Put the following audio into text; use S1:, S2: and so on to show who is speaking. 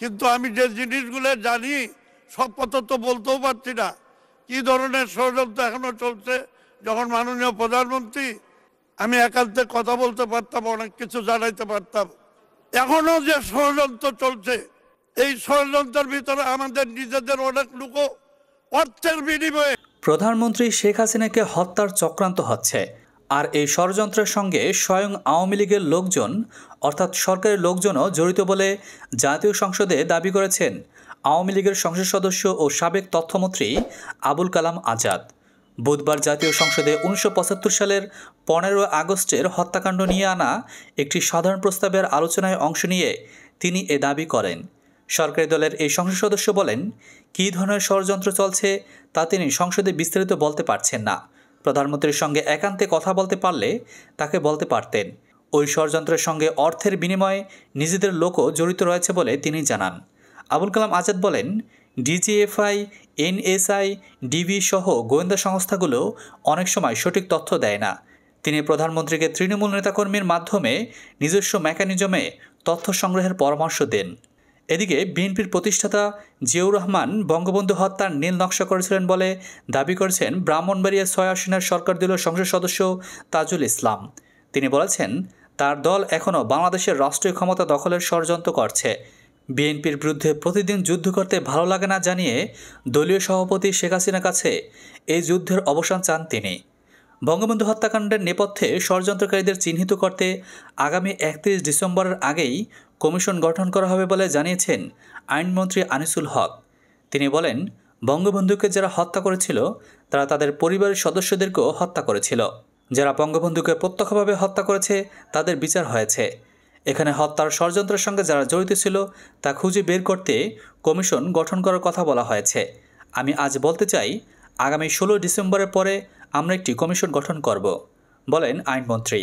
S1: কিন্তু আমি যে জিনিসগুলো জানি সব কথা তো বলতেও পারছি না কি ধরনের ষড়যন্ত্র এখনো চলছে যখন মাননীয় প্রধানমন্ত্রী আমি একান্তে কথা বলতে পারতাম অনেক কিছু জানাইতে পারতাম এখনো যে ষড়যন্ত্র চলছে এই ষড়যন্ত্রের ভিতরে আমাদের নিজেদের অনেক লোক অর্থের বিনিময়ে
S2: প্রধানমন্ত্রী শেখ হাসিনাকে হত্যার চক্রান্ত হচ্ছে আর এই ষড়যন্ত্রের সঙ্গে স্বয়ং আওয়ামী লীগের লোকজন অর্থাৎ সরকারের লোকজনও জড়িত বলে জাতীয় সংসদে দাবি করেছেন আওয়ামী লীগের সংসদ সদস্য ও সাবেক তথ্যমন্ত্রী আবুল কালাম আজাদ বুধবার জাতীয় সংসদে উনিশশো সালের পনেরো আগস্টের হত্যাকাণ্ড নিয়ে আনা একটি সাধারণ প্রস্তাবের আলোচনায় অংশ নিয়ে তিনি এ দাবি করেন সরকারি দলের এই সংসদ সদস্য বলেন কী ধরনের ষড়যন্ত্র চলছে তা তিনি সংসদে বিস্তারিত বলতে পারছেন না প্রধানমন্ত্রীর সঙ্গে একান্তে কথা বলতে পারলে তাকে বলতে পারতেন ওই ষড়যন্ত্রের সঙ্গে অর্থের বিনিময়ে নিজেদের লোকও জড়িত রয়েছে বলে তিনি জানান আবুল কালাম আজাদ বলেন ডিজিএফআই এনএসআই ডিবি সহ গোয়েন্দা সংস্থাগুলো অনেক সময় সঠিক তথ্য দেয় না তিনি প্রধানমন্ত্রীকে তৃণমূল নেতাকর্মীর মাধ্যমে নিজস্ব মেকানিজমে তথ্য সংগ্রহের পরামর্শ দেন এদিকে বিএনপির প্রতিষ্ঠাতা জিয়াউর রহমান বঙ্গবন্ধু হত্যার নীল নকশা করেছিলেন বলে দাবি করেছেন ব্রাহ্মণবাড়িয়া ছয় আসনের সরকার দিল সংসদ সদস্য তাজুল ইসলাম তিনি বলেছেন তার দল এখনও বাংলাদেশের রাষ্ট্রীয় ক্ষমতা দখলের ষড়যন্ত্র করছে বিএনপির বিরুদ্ধে প্রতিদিন যুদ্ধ করতে ভালো লাগে না জানিয়ে দলীয় সভাপতি শেখ হাসিনার কাছে এই যুদ্ধের অবসান চান তিনি বঙ্গবন্ধু হত্যাকাণ্ডের নেপথ্যে ষড়যন্ত্রকারীদের চিহ্নিত করতে আগামী একত্রিশ ডিসেম্বরের আগেই কমিশন গঠন করা হবে বলে জানিয়েছেন আইনমন্ত্রী আনিসুল হক তিনি বলেন বঙ্গবন্ধুকে যারা হত্যা করেছিল তারা তাদের পরিবারের সদস্যদেরকেও হত্যা করেছিল যারা বঙ্গবন্ধুকে প্রত্যক্ষভাবে হত্যা করেছে তাদের বিচার হয়েছে এখানে হত্যার ষড়যন্ত্রের সঙ্গে যারা জড়িত ছিল তা খুঁজে বের করতে কমিশন গঠন করার কথা বলা হয়েছে আমি আজ বলতে চাই আগামী ষোলো ডিসেম্বরের পরে আমরা একটি কমিশন গঠন করব বলেন আইনমন্ত্রী